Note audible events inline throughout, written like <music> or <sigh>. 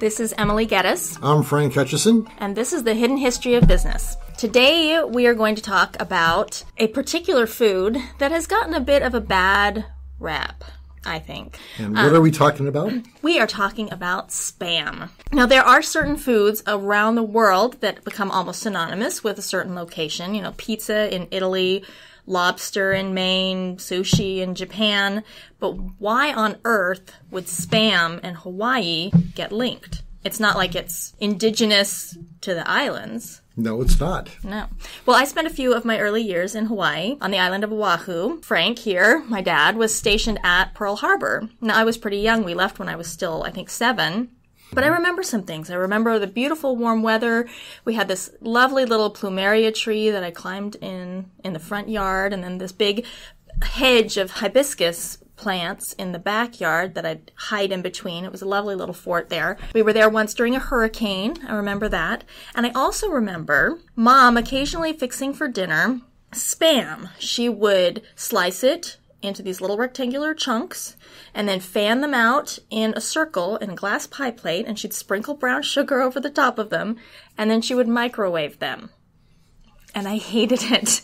This is Emily Geddes. I'm Frank Hutchison. And this is the Hidden History of Business. Today, we are going to talk about a particular food that has gotten a bit of a bad rap. I think. And what um, are we talking about? Um, we are talking about spam. Now, there are certain foods around the world that become almost synonymous with a certain location. You know, pizza in Italy, lobster in Maine, sushi in Japan, but why on earth would spam and Hawaii get linked? It's not like it's indigenous to the islands. No, it's not. No. Well, I spent a few of my early years in Hawaii on the island of Oahu. Frank here, my dad, was stationed at Pearl Harbor. Now, I was pretty young. We left when I was still, I think, seven. But I remember some things. I remember the beautiful warm weather. We had this lovely little plumeria tree that I climbed in in the front yard, and then this big hedge of hibiscus plants in the backyard that I'd hide in between. It was a lovely little fort there. We were there once during a hurricane. I remember that. And I also remember mom occasionally fixing for dinner spam. She would slice it into these little rectangular chunks and then fan them out in a circle in a glass pie plate and she'd sprinkle brown sugar over the top of them and then she would microwave them. And I hated <laughs> it.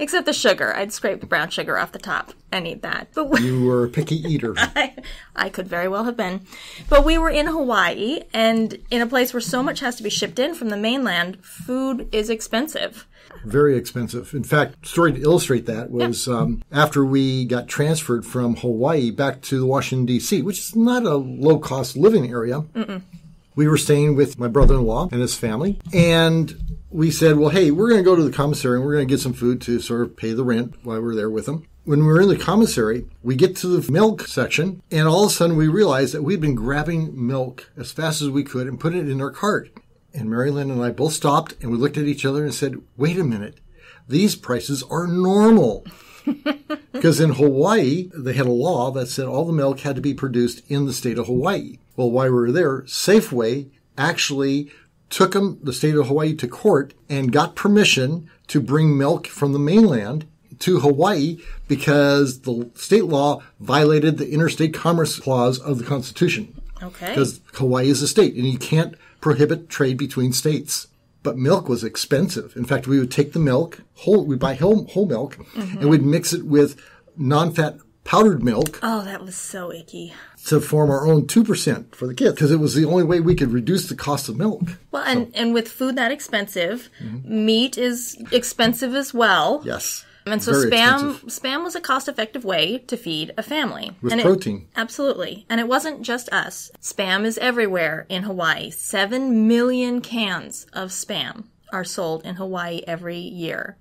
Except the sugar. I'd scrape the brown sugar off the top and eat that. But we, you were a picky eater. <laughs> I, I could very well have been. But we were in Hawaii and in a place where so much has to be shipped in from the mainland, food is expensive very expensive. In fact, story to illustrate that was yeah. um, after we got transferred from Hawaii back to Washington D.C., which is not a low cost living area. Mm-mm. We were staying with my brother in law and his family, and we said, "Well, hey, we're going to go to the commissary and we're going to get some food to sort of pay the rent while we're there with them." when we were in the commissary, we get to the milk section, and all of a sudden we realized that we'd been grabbing milk as fast as we could and putting it in our cart. And Mary Lynn and I both stopped and we looked at each other and said, wait a minute, these prices are normal. <laughs> because in Hawaii, they had a law that said all the milk had to be produced in the state of Hawaii. Well, while we were there, Safeway actually took them, the state of Hawaii, to court and got permission to bring milk from the mainland to Hawaii because the state law violated the interstate commerce clause of the Constitution. Okay. Because Hawaii is a state and you can't prohibit trade between states. But milk was expensive. In fact, we would take the milk, whole, we'd buy whole, whole milk, mm-hmm. and we'd mix it with non fat powdered milk. Oh, that was so icky. To form our own 2% for the kids because it was the only way we could reduce the cost of milk. Well, and, so. and with food that expensive, mm-hmm. meat is expensive as well. Yes. And so Very spam expensive. spam was a cost-effective way to feed a family with and protein. It, absolutely. And it wasn't just us. Spam is everywhere in Hawaii. 7 million cans of spam are sold in Hawaii every year.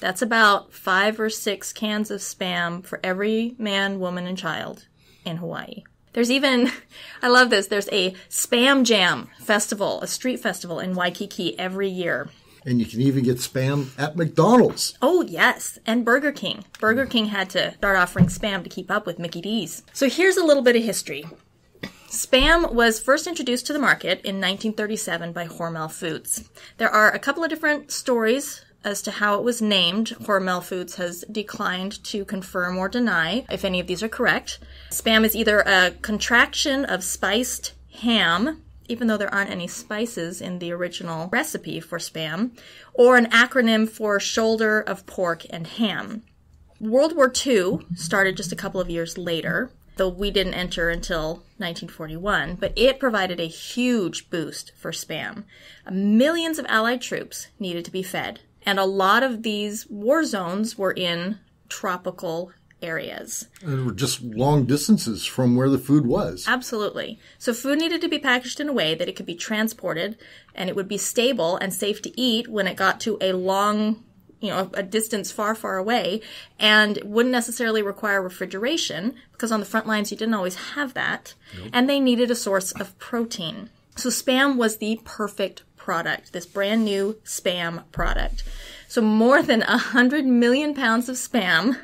That's about 5 or 6 cans of spam for every man, woman and child in Hawaii. There's even, <laughs> I love this, there's a Spam Jam festival, a street festival in Waikiki every year and you can even get spam at McDonald's. Oh, yes, and Burger King. Burger King had to start offering spam to keep up with Mickey D's. So here's a little bit of history. Spam was first introduced to the market in 1937 by Hormel Foods. There are a couple of different stories as to how it was named. Hormel Foods has declined to confirm or deny if any of these are correct. Spam is either a contraction of spiced ham even though there aren't any spices in the original recipe for spam, or an acronym for shoulder of pork and ham. World War II started just a couple of years later, though we didn't enter until 1941, but it provided a huge boost for spam. Millions of Allied troops needed to be fed, and a lot of these war zones were in tropical areas. And were just long distances from where the food was. Absolutely. So food needed to be packaged in a way that it could be transported and it would be stable and safe to eat when it got to a long you know, a distance far, far away and wouldn't necessarily require refrigeration because on the front lines you didn't always have that. Nope. And they needed a source of protein. So spam was the perfect product, this brand new spam product. So more than a hundred million pounds of spam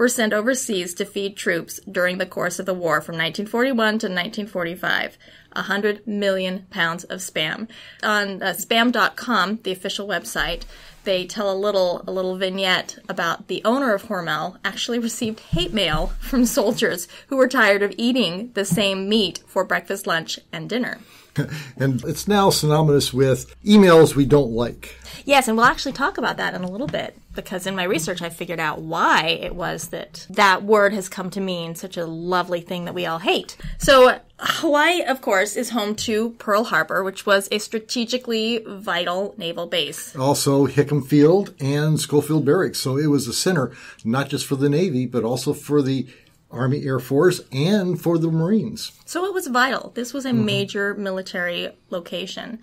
were sent overseas to feed troops during the course of the war from 1941 to 1945. 100 million pounds of spam. On uh, spam.com, the official website, they tell a little a little vignette about the owner of Hormel actually <laughs> received hate mail from soldiers who were tired of eating the same meat for breakfast, lunch, and dinner. <laughs> and it's now synonymous with emails we don't like. Yes, and we'll actually talk about that in a little bit because in my research I figured out why it was that that word has come to mean such a lovely thing that we all hate. So Hawaii, of course, is home to Pearl Harbor, which was a strategically vital naval base. Also, Hickam Field and Schofield Barracks. So it was a center not just for the Navy, but also for the Army Air Force and for the Marines. So it was vital. This was a mm-hmm. major military location.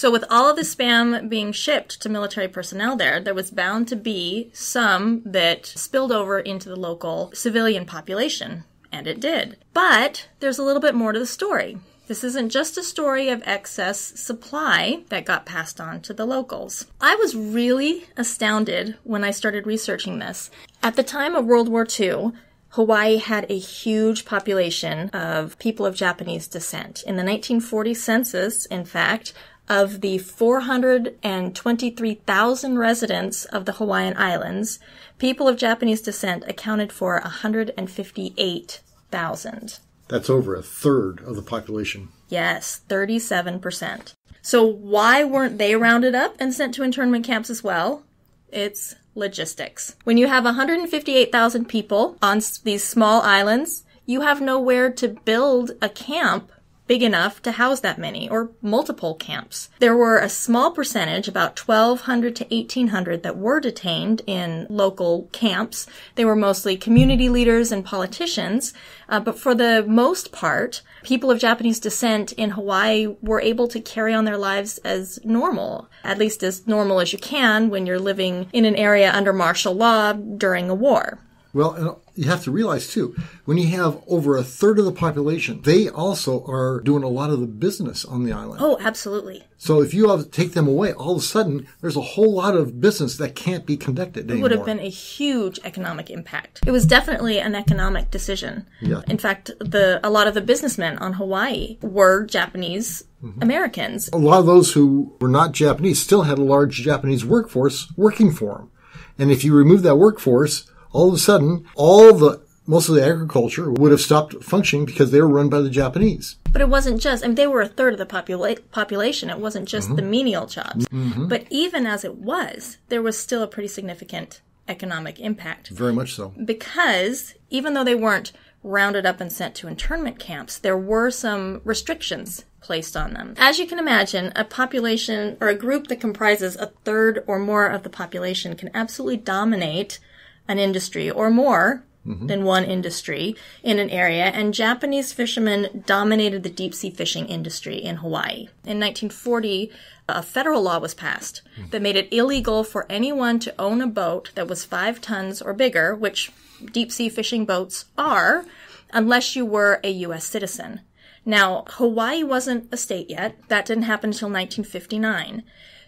So, with all of the spam being shipped to military personnel there, there was bound to be some that spilled over into the local civilian population. And it did. But there's a little bit more to the story. This isn't just a story of excess supply that got passed on to the locals. I was really astounded when I started researching this. At the time of World War II, Hawaii had a huge population of people of Japanese descent. In the 1940 census, in fact, of the 423,000 residents of the Hawaiian Islands, people of Japanese descent accounted for 158,000. That's over a third of the population. Yes, 37%. So why weren't they rounded up and sent to internment camps as well? It's logistics. When you have 158,000 people on these small islands, you have nowhere to build a camp big enough to house that many, or multiple camps. There were a small percentage, about 1,200 to 1,800, that were detained in local camps. They were mostly community leaders and politicians, uh, but for the most part, people of Japanese descent in Hawaii were able to carry on their lives as normal, at least as normal as you can when you're living in an area under martial law during a war. Well, you have to realize too, when you have over a third of the population, they also are doing a lot of the business on the island. Oh, absolutely. So if you take them away, all of a sudden there's a whole lot of business that can't be conducted. It anymore. would have been a huge economic impact. It was definitely an economic decision. Yeah. In fact, the a lot of the businessmen on Hawaii were Japanese Mm-hmm. Americans. A lot of those who were not Japanese still had a large Japanese workforce working for them. And if you remove that workforce, all of a sudden, all the most of the agriculture would have stopped functioning because they were run by the Japanese. But it wasn't just, I mean, they were a third of the popula- population. It wasn't just mm-hmm. the menial jobs. Mm-hmm. But even as it was, there was still a pretty significant economic impact. Very much so. Because even though they weren't rounded up and sent to internment camps, there were some restrictions placed on them. As you can imagine, a population or a group that comprises a third or more of the population can absolutely dominate an industry or more mm-hmm. than one industry in an area, and Japanese fishermen dominated the deep sea fishing industry in Hawaii. In 1940, a federal law was passed mm. that made it illegal for anyone to own a boat that was five tons or bigger, which deep sea fishing boats are, unless you were a U.S. citizen. Now, Hawaii wasn't a state yet. That didn't happen until 1959.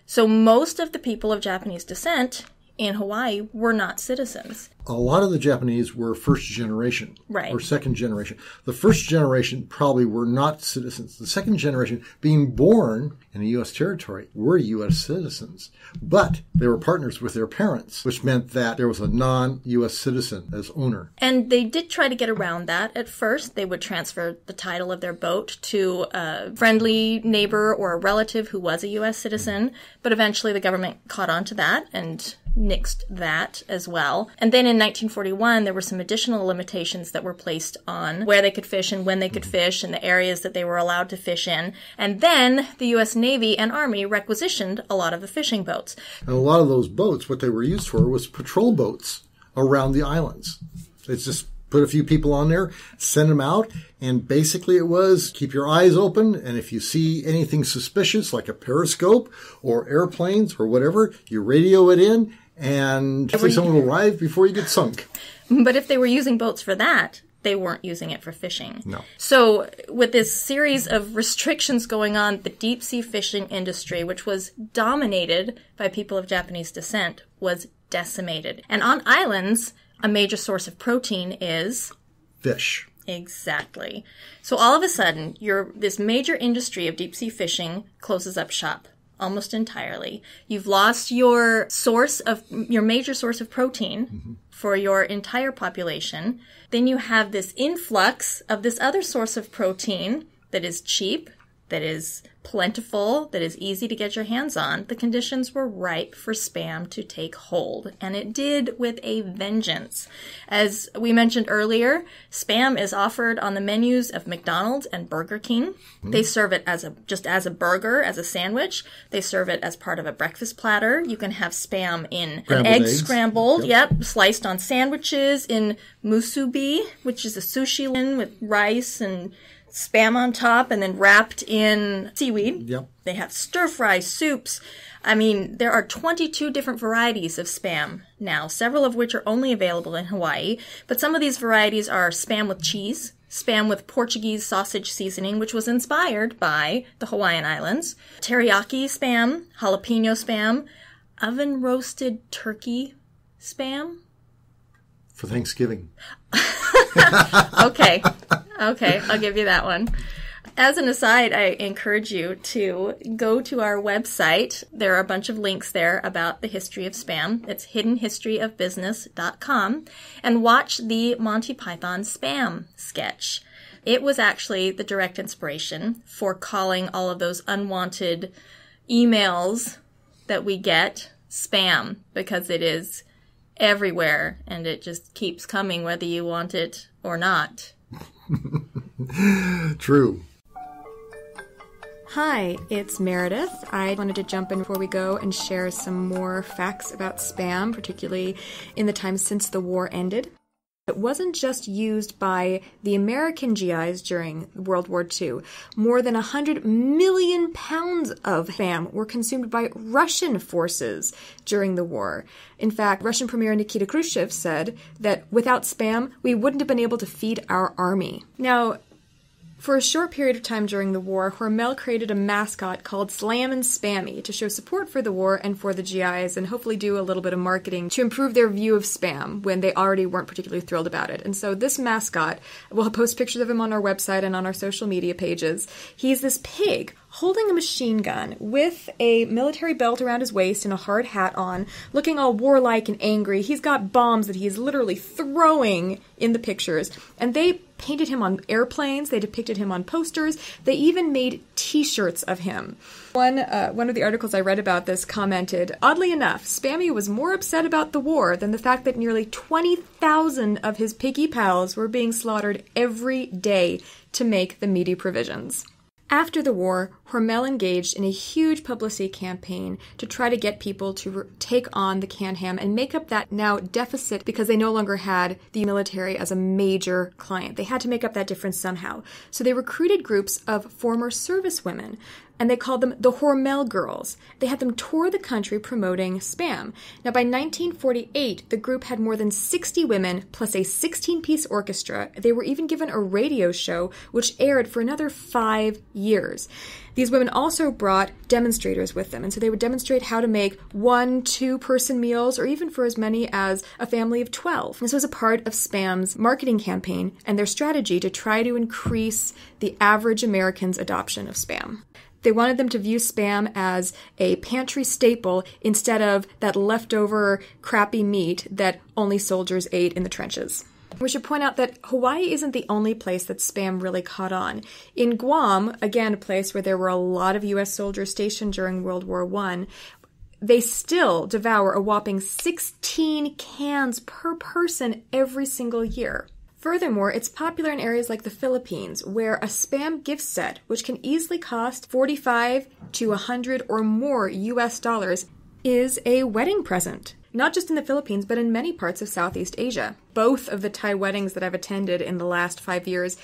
So most of the people of Japanese descent in Hawaii were not citizens. A lot of the Japanese were first generation right. or second generation. The first generation probably were not citizens. The second generation, being born in a U.S. territory, were U.S. citizens, but they were partners with their parents, which meant that there was a non U.S. citizen as owner. And they did try to get around that at first. They would transfer the title of their boat to a friendly neighbor or a relative who was a U.S. citizen, but eventually the government caught on to that and nixed that as well. And then in 1941, there were some additional limitations that were placed on where they could fish and when they could mm-hmm. fish and the areas that they were allowed to fish in. And then the U.S. Navy and Army requisitioned a lot of the fishing boats. And a lot of those boats, what they were used for was patrol boats around the islands. It's just put a few people on there, send them out. And basically it was keep your eyes open. And if you see anything suspicious, like a periscope or airplanes or whatever, you radio it in and hopefully someone will arrive before you get sunk. <laughs> But if they were using boats for that, they weren't using it for fishing. No. So, with this series of restrictions going on, the deep sea fishing industry, which was dominated by people of Japanese descent, was decimated. And on islands, a major source of protein is fish. Exactly. So all of a sudden, your this major industry of deep sea fishing closes up shop almost entirely. You've lost your source of your major source of protein mm-hmm. for your entire population. Then you have this influx of this other source of protein that is cheap that is plentiful, that is easy to get your hands on, the conditions were ripe for spam to take hold. And it did with a vengeance. As we mentioned earlier, spam is offered on the menus of McDonald's and Burger King. Mm. They serve it as a, just as a burger, as a sandwich. They serve it as part of a breakfast platter. You can have spam in an egg eggs. scrambled, yep. yep, sliced on sandwiches, in musubi, which is a sushi with rice and spam on top and then wrapped in seaweed. Yep. They have stir fry soups. I mean, there are 22 different varieties of spam now, several of which are only available in Hawaii. But some of these varieties are spam with cheese, spam with Portuguese sausage seasoning, which was inspired by the Hawaiian Islands, teriyaki spam, jalapeno spam, oven roasted turkey spam. For Thanksgiving. <laughs> Okay, I'll give you that one. As an aside, I encourage you to go to our website. There are a bunch of links there about the history of spam. It's hiddenhistoryofbusiness.com and watch the Monty Python spam sketch. It was actually the direct inspiration for calling all of those unwanted emails that we get spam because it is everywhere and it just keeps coming whether you want it or not. <laughs> True. Hi, it's Meredith. I wanted to jump in before we go and share some more facts about spam, particularly in the time since the war ended. It wasn't just used by the American GIs during World War II. More than 100 million pounds of FAM were consumed by Russian forces during the war. In fact, Russian Premier Nikita Khrushchev said that without spam, we wouldn't have been able to feed our army. Now, for a short period of time during the war, Hormel created a mascot called Slam and Spammy to show support for the war and for the GIs and hopefully do a little bit of marketing to improve their view of spam when they already weren't particularly thrilled about it. And so this mascot, we'll post pictures of him on our website and on our social media pages. He's this pig holding a machine gun with a military belt around his waist and a hard hat on, looking all warlike and angry. He's got bombs that he's literally throwing in the pictures, and they painted him on airplanes, they depicted him on posters, they even made T-shirts of him. One uh, one of the articles I read about this commented, oddly enough, Spammy was more upset about the war than the fact that nearly 20,000 of his piggy pals were being slaughtered every day to make the meaty provisions. After the war, Hormel engaged in a huge publicity campaign to try to get people to re- take on the canned ham and make up that now deficit because they no longer had the military as a major client. They had to make up that difference somehow. So they recruited groups of former servicewomen and they called them the Hormel Girls. They had them tour the country promoting spam. Now, by 1948, the group had more than 60 women plus a 16 piece orchestra. They were even given a radio show, which aired for another five years. These women also brought demonstrators with them, and so they would demonstrate how to make one, two person meals, or even for as many as a family of 12. This was a part of Spam's marketing campaign and their strategy to try to increase the average American's adoption of Spam. They wanted them to view spam as a pantry staple instead of that leftover crappy meat that only soldiers ate in the trenches. We should point out that Hawaii isn't the only place that spam really caught on. In Guam, again a place where there were a lot of US soldiers stationed during World War 1, they still devour a whopping 16 cans per person every single year. Furthermore, it's popular in areas like the Philippines, where a spam gift set, which can easily cost 45 to 100 or more US dollars, is a wedding present. Not just in the Philippines, but in many parts of Southeast Asia. Both of the Thai weddings that I've attended in the last five years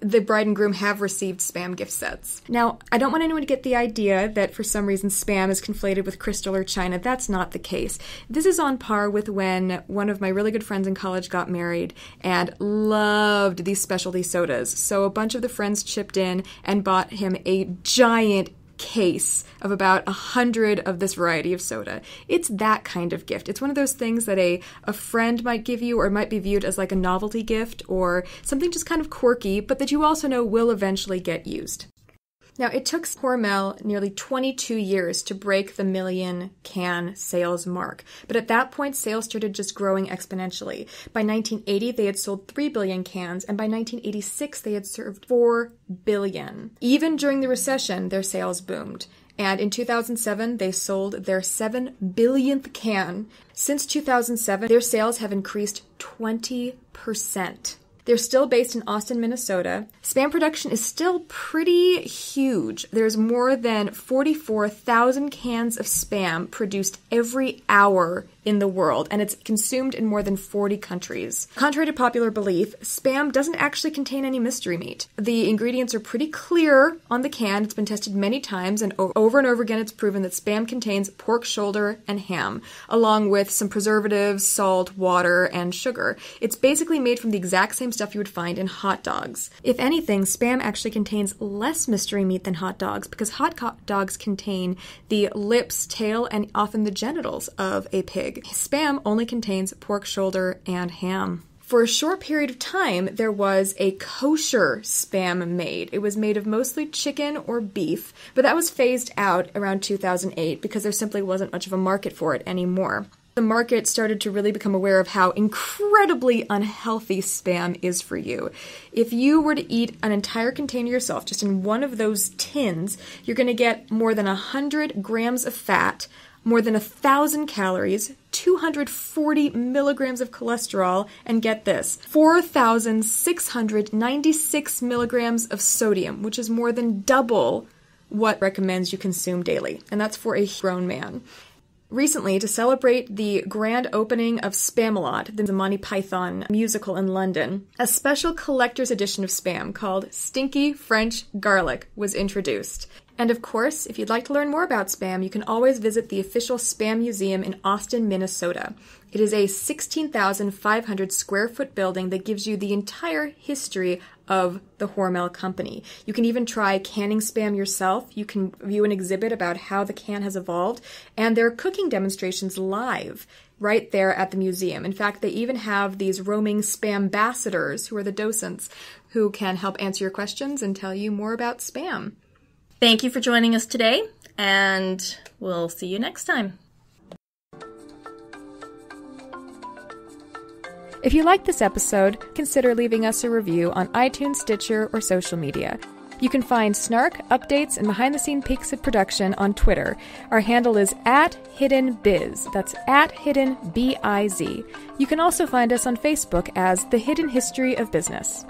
the bride and groom have received spam gift sets. Now, I don't want anyone to get the idea that for some reason spam is conflated with crystal or china. That's not the case. This is on par with when one of my really good friends in college got married and loved these specialty sodas. So a bunch of the friends chipped in and bought him a giant case of about a hundred of this variety of soda. It's that kind of gift. It's one of those things that a, a friend might give you or might be viewed as like a novelty gift or something just kind of quirky, but that you also know will eventually get used. Now, it took Hormel nearly 22 years to break the million can sales mark, but at that point, sales started just growing exponentially. By 1980, they had sold 3 billion cans, and by 1986, they had served 4 billion. Even during the recession, their sales boomed. And in 2007, they sold their 7 billionth can. Since 2007, their sales have increased 20%. They're still based in Austin, Minnesota. Spam production is still pretty huge. There's more than 44,000 cans of spam produced every hour in the world, and it's consumed in more than 40 countries. Contrary to popular belief, spam doesn't actually contain any mystery meat. The ingredients are pretty clear on the can. It's been tested many times, and over and over again, it's proven that spam contains pork shoulder and ham, along with some preservatives, salt, water, and sugar. It's basically made from the exact same stuff you would find in hot dogs. If anything, spam actually contains less mystery meat than hot dogs because hot dogs contain the lips, tail, and often the genitals of a pig. Spam only contains pork shoulder and ham. For a short period of time, there was a kosher spam made. It was made of mostly chicken or beef, but that was phased out around 2008 because there simply wasn't much of a market for it anymore. The market started to really become aware of how incredibly unhealthy spam is for you. If you were to eat an entire container yourself, just in one of those tins, you're going to get more than 100 grams of fat, more than 1,000 calories, 240 milligrams of cholesterol, and get this 4,696 milligrams of sodium, which is more than double what recommends you consume daily, and that's for a grown man. Recently, to celebrate the grand opening of Spamalot, the Monty Python musical in London, a special collector's edition of Spam called Stinky French Garlic was introduced. And of course, if you'd like to learn more about spam, you can always visit the official Spam Museum in Austin, Minnesota. It is a 16,500 square foot building that gives you the entire history of the Hormel company. You can even try canning spam yourself. You can view an exhibit about how the can has evolved, and there are cooking demonstrations live right there at the museum. In fact, they even have these roaming spam ambassadors who are the docents who can help answer your questions and tell you more about spam. Thank you for joining us today, and we'll see you next time. If you liked this episode, consider leaving us a review on iTunes, Stitcher, or social media. You can find Snark, updates, and behind the scene peaks of production on Twitter. Our handle is at Hidden Biz. That's at Hidden B I Z. You can also find us on Facebook as The Hidden History of Business.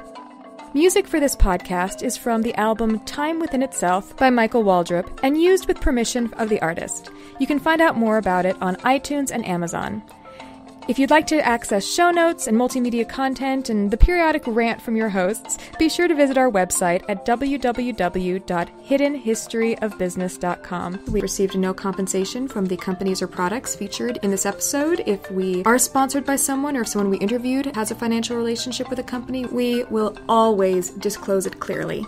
Music for this podcast is from the album Time Within Itself by Michael Waldrop and used with permission of the artist. You can find out more about it on iTunes and Amazon. If you'd like to access show notes and multimedia content and the periodic rant from your hosts, be sure to visit our website at www.hiddenhistoryofbusiness.com. We received no compensation from the companies or products featured in this episode. If we are sponsored by someone or if someone we interviewed has a financial relationship with a company, we will always disclose it clearly.